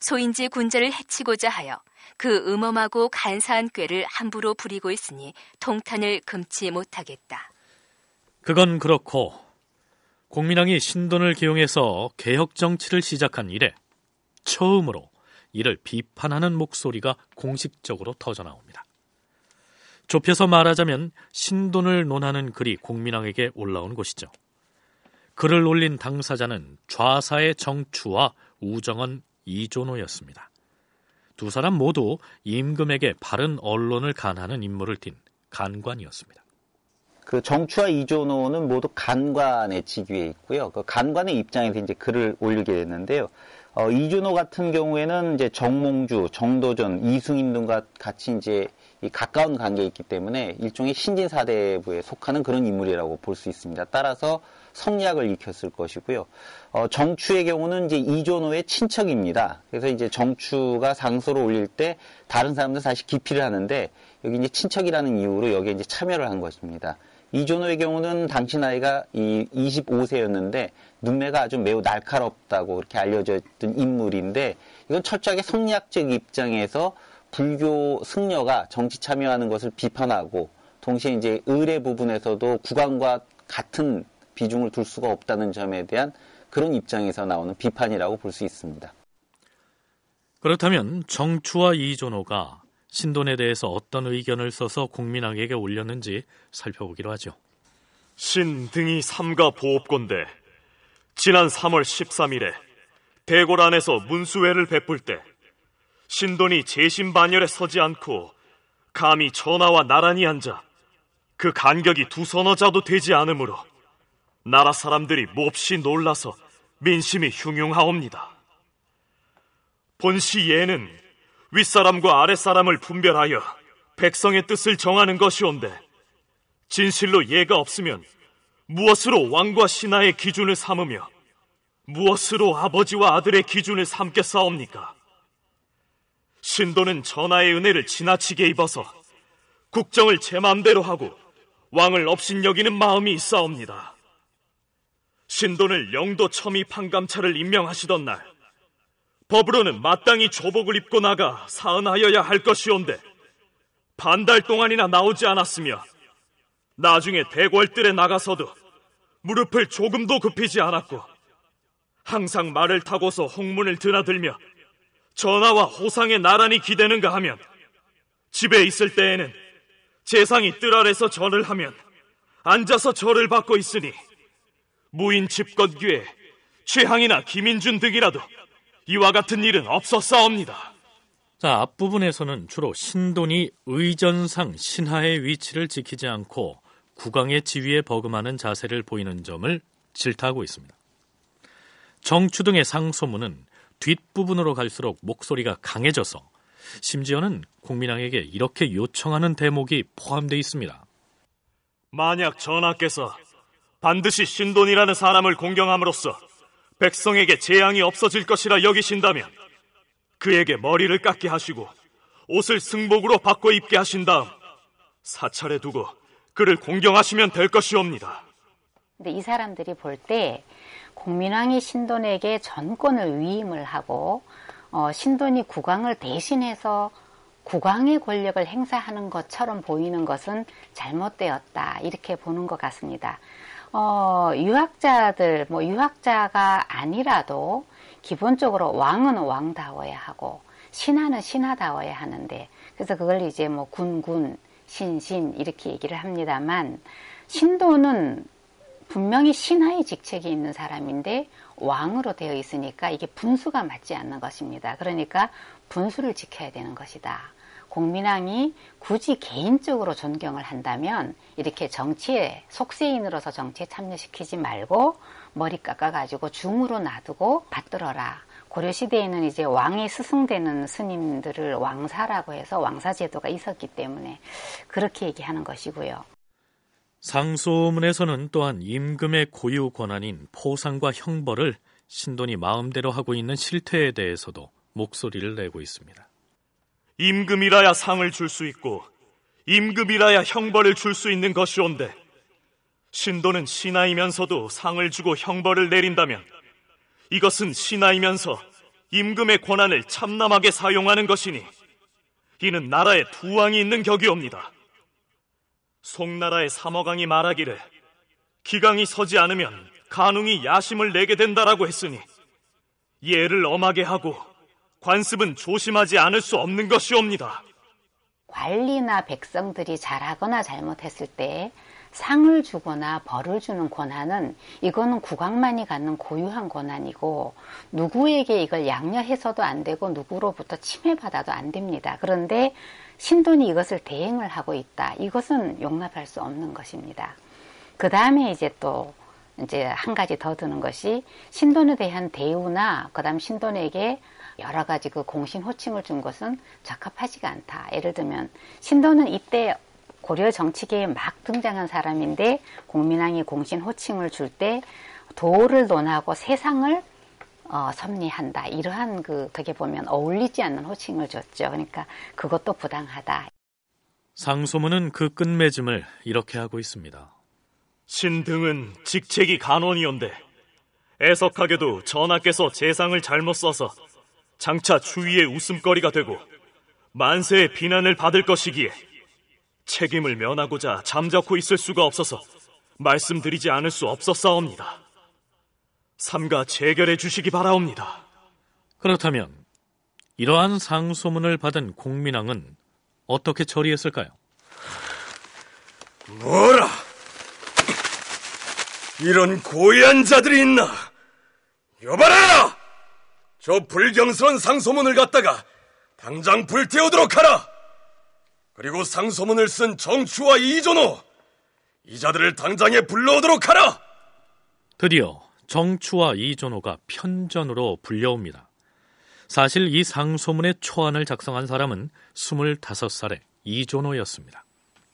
소인지 군자를 해치고자 하여 그 음험하고 간사한 꾀를 함부로 부리고 있으니 통탄을 금치 못하겠다. 그건 그렇고 공민왕이 신돈을 기용해서 개혁 정치를 시작한 이래 처음으로 이를 비판하는 목소리가 공식적으로 터져 나옵니다. 좁혀서 말하자면 신돈을 논하는 글이 공민왕에게 올라온 것이죠. 글을 올린 당사자는 좌사의 정추와 우정은 이존호였습니다. 두 사람 모두 임금에게 바른 언론을 간하는 임무를 띤 간관이었습니다. 그 정추와 이존호는 모두 간관의 직위에 있고요. 그 간관의 입장에서 이제 글을 올리게 됐는데요. 어, 이준호 같은 경우에는 이제 정몽주, 정도전, 이승인 등과 같이 이제 가까운 관계에 있기 때문에 일종의 신진사대부에 속하는 그런 인물이라고 볼 수 있습니다. 따라서 성리학을 익혔을 것이고요. 어, 정추의 경우는 이제 이존호의 친척입니다. 그래서 이제 정추가 상소를 올릴 때 다른 사람들 사실 기피를 하는데 여기 이제 친척이라는 이유로 여기에 이제 참여를 한 것입니다. 이존호의 경우는 당시 나이가 이 25세였는데 눈매가 아주 매우 날카롭다고 이렇게 알려져 있던 인물인데 이건 철저하게 성리학적 입장에서 불교 승려가 정치 참여하는 것을 비판하고 동시에 이제 의례 부분에서도 국왕과 같은 비중을 둘 수가 없다는 점에 대한 그런 입장에서 나오는 비판이라고 볼 수 있습니다. 그렇다면 정추와 이존호가 신돈에 대해서 어떤 의견을 써서 국민학에게 올렸는지 살펴보기로 하죠. 신 등이 삼가 보업건데 지난 3월 13일에 대궐 안에서 문수회를 베풀 때 신돈이 재심 반열에 서지 않고 감히 전하와 나란히 앉아 그 간격이 두 서너 자도 되지 않으므로 나라 사람들이 몹시 놀라서 민심이 흉흉하옵니다. 본시 예는 윗사람과 아랫사람을 분별하여 백성의 뜻을 정하는 것이온데 진실로 예가 없으면 무엇으로 왕과 신하의 기준을 삼으며 무엇으로 아버지와 아들의 기준을 삼겠사옵니까? 신도는 전하의 은혜를 지나치게 입어서 국정을 제맘대로 하고 왕을 업신여기는 마음이 있사옵니다. 신돈을 영도 첨이 판감차를 임명하시던 날 법으로는 마땅히 조복을 입고 나가 사은하여야 할 것이온데 반달 동안이나 나오지 않았으며 나중에 대궐들에 나가서도 무릎을 조금도 굽히지 않았고 항상 말을 타고서 홍문을 드나들며 전하와 호상의 나란히 기대는가 하면 집에 있을 때에는 재상이 뜰 아래서 절을 하면 앉아서 절을 받고 있으니 무인 집권규에 최항이나 김인준 등이라도 이와 같은 일은 없었사옵니다. 자, 앞부분에서는 주로 신돈이 의전상 신하의 위치를 지키지 않고 국왕의 지위에 버금하는 자세를 보이는 점을 질타하고 있습니다. 정추 등의 상소문은 뒷부분으로 갈수록 목소리가 강해져서 심지어는 국민왕에게 이렇게 요청하는 대목이 포함되어 있습니다. 만약 전하께서 반드시 신돈이라는 사람을 공경함으로써 백성에게 재앙이 없어질 것이라 여기신다면 그에게 머리를 깎게 하시고 옷을 승복으로 바꿔 입게 하신 다음 사찰에 두고 그를 공경하시면 될 것이옵니다. 근데 이 사람들이 볼 때 공민왕이 신돈에게 전권을 위임을 하고 어, 신돈이 국왕을 대신해서 국왕의 권력을 행사하는 것처럼 보이는 것은 잘못되었다 이렇게 보는 것 같습니다. 어, 유학자들, 뭐 유학자가 아니라도 기본적으로 왕은 왕다워야 하고 신하는 신하다워야 하는데 그래서 그걸 이제 뭐 군군, 신신 이렇게 얘기를 합니다만 신도는 분명히 신하의 직책이 있는 사람인데 왕으로 되어 있으니까 이게 분수가 맞지 않는 것입니다. 그러니까 분수를 지켜야 되는 것이다. 공민왕이 굳이 개인적으로 존경을 한다면 이렇게 정치에 속세인으로서 정치에 참여시키지 말고 머리 깎아가지고 중으로 놔두고 받들어라. 고려 시대에는 이제 왕이 스승되는 스님들을 왕사라고 해서 왕사 제도가 있었기 때문에 그렇게 얘기하는 것이고요. 상소문에서는 또한 임금의 고유 권한인 포상과 형벌을 신돈이 마음대로 하고 있는 실태에 대해서도 목소리를 내고 있습니다. 임금이라야 상을 줄 수 있고 임금이라야 형벌을 줄 수 있는 것이온데 신도는 신하이면서도 상을 주고 형벌을 내린다면 이것은 신하이면서 임금의 권한을 참남하게 사용하는 것이니 이는 나라에 두 왕이 있는 격이옵니다. 송나라의 삼어강이 말하기를 기강이 서지 않으면 간웅이 야심을 내게 된다라고 했으니 예를 엄하게 하고 관습은 조심하지 않을 수 없는 것이옵니다. 관리나 백성들이 잘하거나 잘못했을 때 상을 주거나 벌을 주는 권한은 이거는 국왕만이 갖는 고유한 권한이고 누구에게 이걸 양려해서도 안 되고 누구로부터 침해받아도 안 됩니다. 그런데 신돈이 이것을 대행을 하고 있다. 이것은 용납할 수 없는 것입니다. 그 다음에 이제 또 이제 한 가지 더 드는 것이 신돈에 대한 대우나 그다음 신돈에게 여러 가지 그 공신 호칭을 준 것은 적합하지가 않다. 예를 들면 신도는 이때 고려 정치계에 막 등장한 사람인데 국민왕이 공신 호칭을 줄 때 도를 논하고 세상을 어, 섭리한다. 이러한 그 어떻게 보면 어울리지 않는 호칭을 줬죠. 그러니까 그것도 부당하다. 상소문은 그 끝맺음을 이렇게 하고 있습니다. 신등은 직책이 간원이온데 애석하게도 전하께서 재상을 잘못 써서 장차 주위의 웃음거리가 되고 만세의 비난을 받을 것이기에 책임을 면하고자 잠자코 있을 수가 없어서 말씀드리지 않을 수 없었사옵니다. 삼가 재결해 주시기 바라옵니다. 그렇다면 이러한 상소문을 받은 공민왕은 어떻게 처리했을까요? 뭐라? 이런 고의한 자들이 있나? 여봐라! 저 불경스런 상소문을 갖다가 당장 불태우도록 하라! 그리고 상소문을 쓴 정추와 이존호이 자들을 당장에 불러오도록 하라! 드디어 정추와 이존호가 편전으로 불려옵니다. 사실 이 상소문의 초안을 작성한 사람은 25살의 이존호였습니다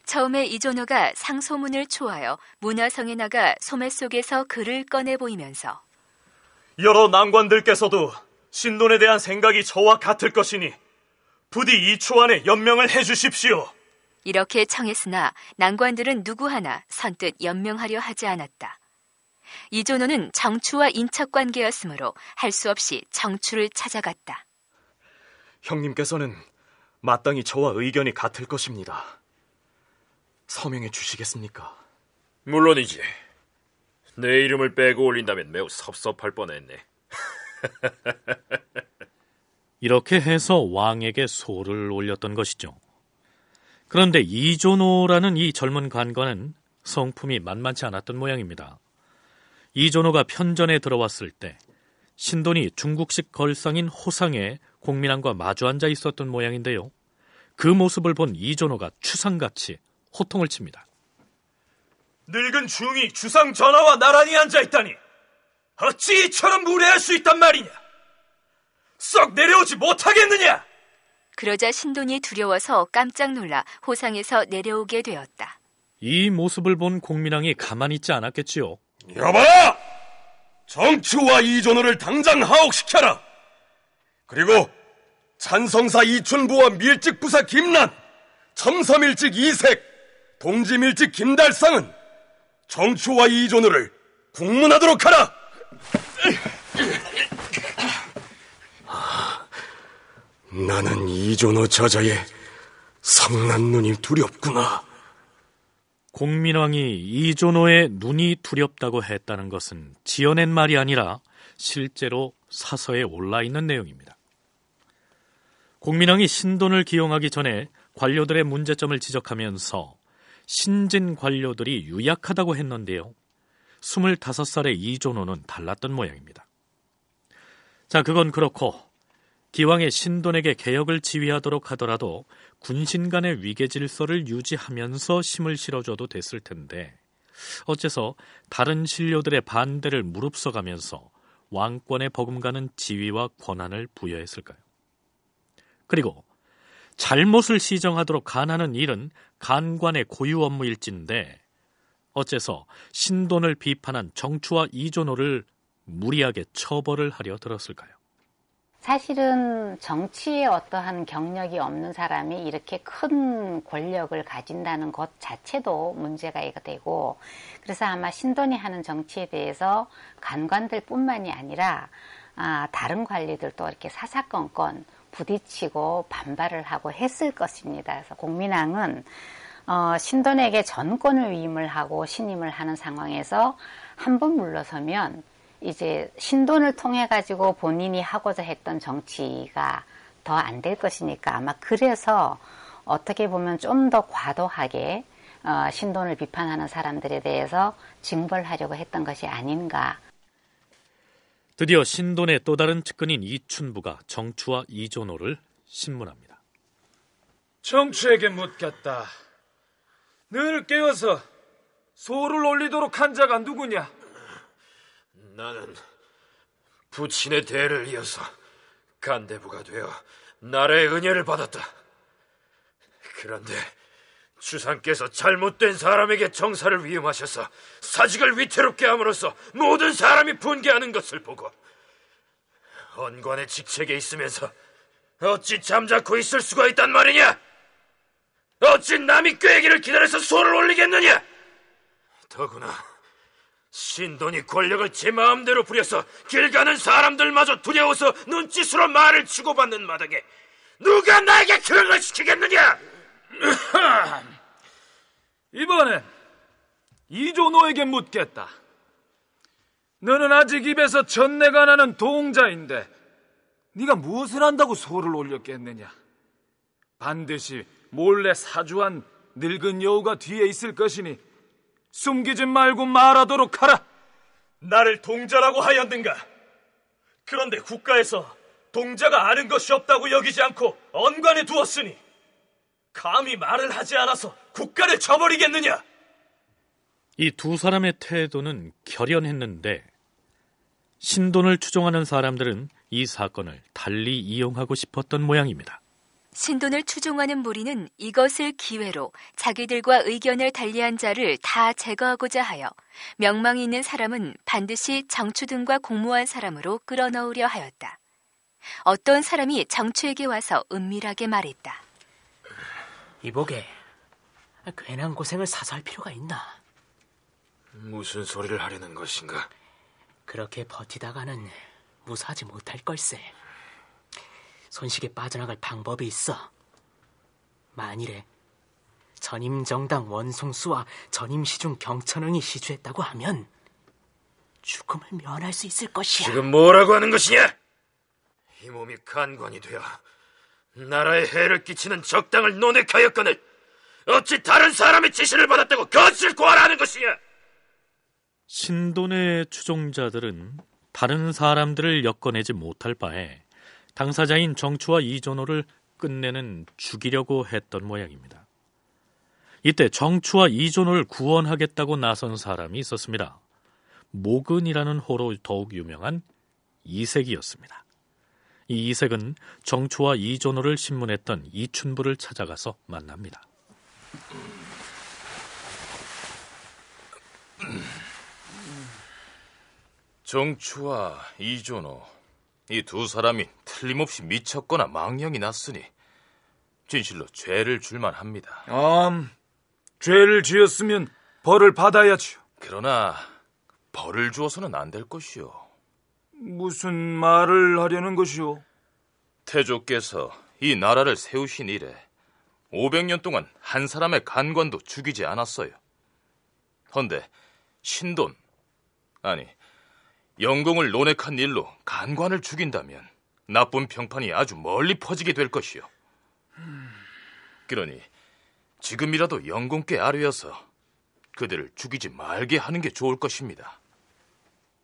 처음에 이존호가 상소문을 초하여 문화성에 나가 소매 속에서 글을 꺼내 보이면서 여러 난관들께서도 신돈에 대한 생각이 저와 같을 것이니 부디 이초 안에 연명을 해주십시오. 이렇게 청했으나 난관들은 누구 하나 선뜻 연명하려 하지 않았다. 이조노는 정추와 인척 관계였으므로 할 수 없이 정추를 찾아갔다. 형님께서는 마땅히 저와 의견이 같을 것입니다. 서명해 주시겠습니까? 물론이지. 내 이름을 빼고 올린다면 매우 섭섭할 뻔했네. 이렇게 해서 왕에게 소를 올렸던 것이죠. 그런데 이조노라는 이 젊은 관관은 성품이 만만치 않았던 모양입니다. 이조노가 편전에 들어왔을 때 신돈이 중국식 걸상인 호상에 공민왕과 마주 앉아 있었던 모양인데요. 그 모습을 본 이조노가 추상같이 호통을 칩니다. 늙은 중이 주상 전하와 나란히 앉아 있다니 어찌 이처럼 무례할 수 있단 말이냐? 썩 내려오지 못하겠느냐? 그러자 신돈이 두려워서 깜짝 놀라 호상에서 내려오게 되었다. 이 모습을 본 공민왕이 가만히 있지 않았겠지요. 여봐라! 정치와 이전호를 당장 하옥시켜라! 그리고 찬성사 이춘보와 밀직부사 김난, 첨서밀직 이색, 동지밀직 김달상은 정치와 이전호를 국문하도록 하라! 나는 이조노 저자의 성난 눈이 두렵구나. 공민왕이 이조노의 눈이 두렵다고 했다는 것은 지어낸 말이 아니라 실제로 사서에 올라 있는 내용입니다. 공민왕이 신돈을 기용하기 전에 관료들의 문제점을 지적하면서 신진 관료들이 유약하다고 했는데요. 25살의 이존호는 달랐던 모양입니다. 자, 그건 그렇고 기왕에 신돈에게 개혁을 지휘하도록 하더라도 군신 간의 위계 질서를 유지하면서 심을 실어줘도 됐을 텐데 어째서 다른 신료들의 반대를 무릅써가면서 왕권에 버금가는 지위와 권한을 부여했을까요? 그리고 잘못을 시정하도록 간하는 일은 간관의 고유 업무일진데 어째서 신돈을 비판한 정추와 이존호를 무리하게 처벌을 하려 들었을까요? 사실은 정치에 어떠한 경력이 없는 사람이 이렇게 큰 권력을 가진다는 것 자체도 문제가 되고 그래서 아마 신돈이 하는 정치에 대해서 간관들 뿐만이 아니라 아, 다른 관리들도 이렇게 사사건건 부딪히고 반발을 하고 했을 것입니다. 그래서 공민왕은 어, 신돈에게 전권을 위임을 하고 신임을 하는 상황에서 한 번 물러서면 이제 신돈을 통해 가지고 본인이 하고자 했던 정치가 더 안 될 것이니까 아마 그래서 어떻게 보면 좀 더 과도하게 어, 신돈을 비판하는 사람들에 대해서 징벌하려고 했던 것이 아닌가. 드디어 신돈의 또 다른 측근인 이춘부가 정추와 이존호를 신문합니다. 정추에게 묻겠다. 늘 깨어서 소를 올리도록 한 자가 누구냐? 나는 부친의 대를 이어서 간대부가 되어 나라의 은혜를 받았다. 그런데 주상께서 잘못된 사람에게 정사를 위임하셔서 사직을 위태롭게 함으로써 모든 사람이 분개하는 것을 보고 헌관의 직책에 있으면서 어찌 잠자코 있을 수가 있단 말이냐? 어찌 남이 꾀기를 기다려서 소를 올리겠느냐? 더구나 신돈이 권력을 제 마음대로 부려서 길 가는 사람들마저 두려워서 눈짓으로 말을 치고받는 마당에 누가 나에게 그런 걸 시키겠느냐? 이번엔 이조노에게 묻겠다. 너는 아직 입에서 전내가 나는 동자인데 네가 무엇을 한다고 소를 올렸겠느냐? 반드시 몰래 사주한 늙은 여우가 뒤에 있을 것이니 숨기지 말고 말하도록 하라. 나를 동자라고 하였는가? 그런데 국가에서 동자가 아는 것이 없다고 여기지 않고 언관에 두었으니 감히 말을 하지 않아서 국가를 저버리겠느냐? 이 두 사람의 태도는 결연했는데 신돈을 추종하는 사람들은 이 사건을 달리 이용하고 싶었던 모양입니다. 신돈을 추종하는 무리는 이것을 기회로 자기들과 의견을 달리한 자를 다 제거하고자 하여 명망이 있는 사람은 반드시 정추 등과 공모한 사람으로 끌어넣으려 하였다. 어떤 사람이 정추에게 와서 은밀하게 말했다. 이보게, 괜한 고생을 사서 할 필요가 있나? 무슨 소리를 하려는 것인가? 그렇게 버티다가는 무사하지 못할 걸세. 손식에 빠져나갈 방법이 있어. 만일에 전임 정당 원송수와 전임 시중 경천흥이 시주했다고 하면 죽음을 면할 수 있을 것이야. 지금 뭐라고 하는 것이냐? 이 몸이 간관이 되어 나라에 해를 끼치는 적당을 논핵하였거늘 어찌 다른 사람의 지시를 받았다고 거짓 고하라는 것이냐? 신돈의 추종자들은 다른 사람들을 엮어내지 못할 바에 당사자인 정추와 이전호를 끝내는 죽이려고 했던 모양입니다. 이때 정추와 이존호를 구원하겠다고 나선 사람이 있었습니다. 모근이라는 호로 더욱 유명한 이색이었습니다. 이 이색은 정추와이존호를 신문했던 이춘부를 찾아가서 만납니다. 정추와이존호 이두 사람이 틀림없이 미쳤거나 망령이 났으니 진실로 죄를 줄만 합니다. 암, 죄를 지었으면 벌을 받아야죠 그러나 벌을 주어서는 안 될것이오 무슨 말을 하려는 것이오? 태조께서 이 나라를 세우신 이래 500년 동안 한 사람의 간관도 죽이지 않았어요. 헌데 신돈 아니 영공을 논핵한 일로 간관을 죽인다면 나쁜 평판이 아주 멀리 퍼지게 될 것이요. 그러니 지금이라도 영공께 아뢰어서 그들을 죽이지 말게 하는 게 좋을 것입니다.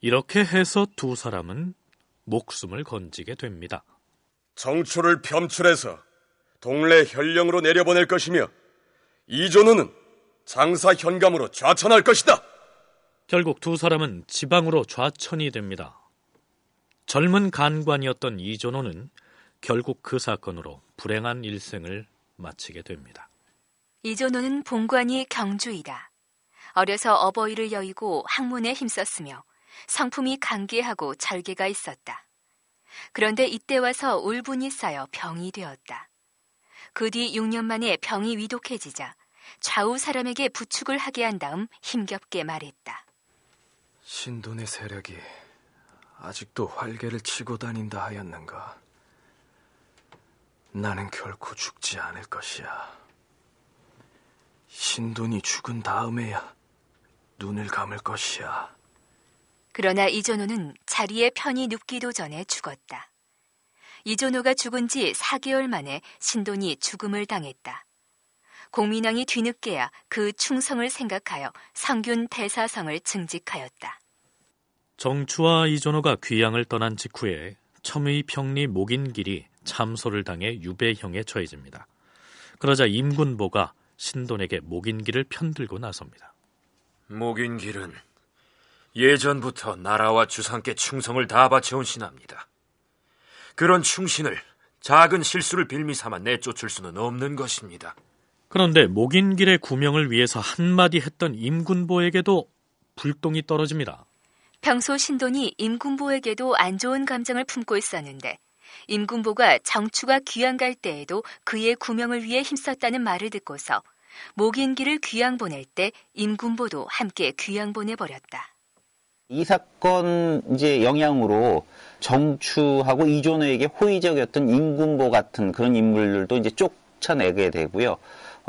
이렇게 해서 두 사람은 목숨을 건지게 됩니다. 정초를 변출해서 동래 현령으로 내려보낼 것이며 이조는 장사 현감으로 좌천할 것이다. 결국 두 사람은 지방으로 좌천이 됩니다. 젊은 간관이었던 이존호는 결국 그 사건으로 불행한 일생을 마치게 됩니다. 이존호는 본관이 경주이다. 어려서 어버이를 여의고 학문에 힘썼으며 성품이 강기하고 절개가 있었다. 그런데 이때 와서 울분이 쌓여 병이 되었다. 그 뒤 6년 만에 병이 위독해지자 좌우 사람에게 부축을 하게 한 다음 힘겹게 말했다. 신돈의 세력이 아직도 활개를 치고 다닌다 하였는가? 나는 결코 죽지 않을 것이야. 신돈이 죽은 다음에야 눈을 감을 것이야. 그러나 이전호는 자리에 편히 눕기도 전에 죽었다. 이전호가 죽은 지 4개월 만에 신돈이 죽음을 당했다. 공민왕이 뒤늦게야 그 충성을 생각하여 상균 대사성을 증직하였다. 정추와 이전호가 귀양을 떠난 직후에 첨의 평리 목인길이 참소를 당해 유배형에 처해집니다. 그러자 임군보가 신돈에게 목인길을 편들고 나섭니다. 목인길은 예전부터 나라와 주상께 충성을 다 바쳐온 신하입니다. 그런 충신을 작은 실수를 빌미 삼아 내쫓을 수는 없는 것입니다. 그런데 목인길의 구명을 위해서 한마디 했던 임군보에게도 불똥이 떨어집니다. 평소 신돈이 임군보에게도 안 좋은 감정을 품고 있었는데 임군보가 정추가 귀양 갈 때에도 그의 구명을 위해 힘썼다는 말을 듣고서 목인길을 귀양 보낼 때 임군보도 함께 귀양 보내버렸다. 이 사건 이제 영향으로 정추하고 이존우에게 호의적이었던 임군보 같은 그런 인물들도 이제 쫓아내게 되고요.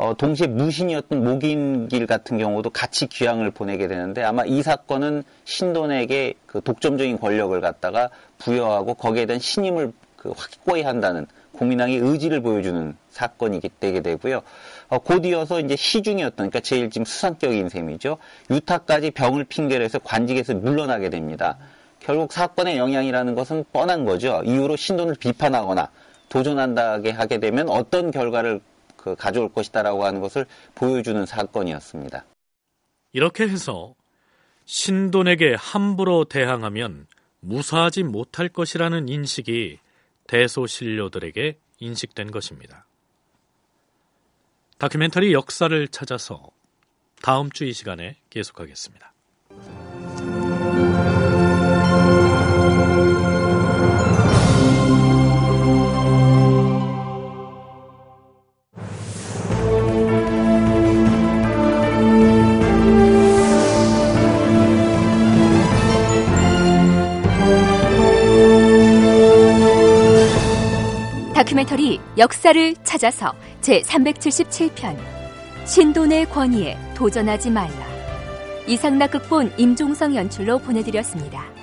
어, 동시에 무신이었던 목인길 같은 경우도 같이 귀향을 보내게 되는데 아마 이 사건은 신돈에게 그 독점적인 권력을 갖다가 부여하고 거기에 대한 신임을 그 확고히 한다는 고민왕의 의지를 보여주는 사건이 기 되게 되고요. 어, 곧이어서 이제 시중이었던, 그러니까 제일 지금 수상격인 셈이죠. 유타까지 병을 핑계로 해서 관직에서 물러나게 됩니다. 결국 사건의 영향이라는 것은 뻔한 거죠. 이후로 신돈을 비판하거나 도전한다게 하게 되면 어떤 결과를 그 가져올 것이다라고 하는 것을 보여주는 사건이었습니다. 이렇게 해서 신돈에게 함부로 대항하면 무사하지 못할 것이라는 인식이 대소신료들에게 인식된 것입니다. 다큐멘터리 역사를 찾아서 다음 주 이 시간에 계속하겠습니다. 다큐멘터리 역사를 찾아서 제377편 신돈의 권위에 도전하지 말라 이상락 극본 임종성 연출로 보내드렸습니다.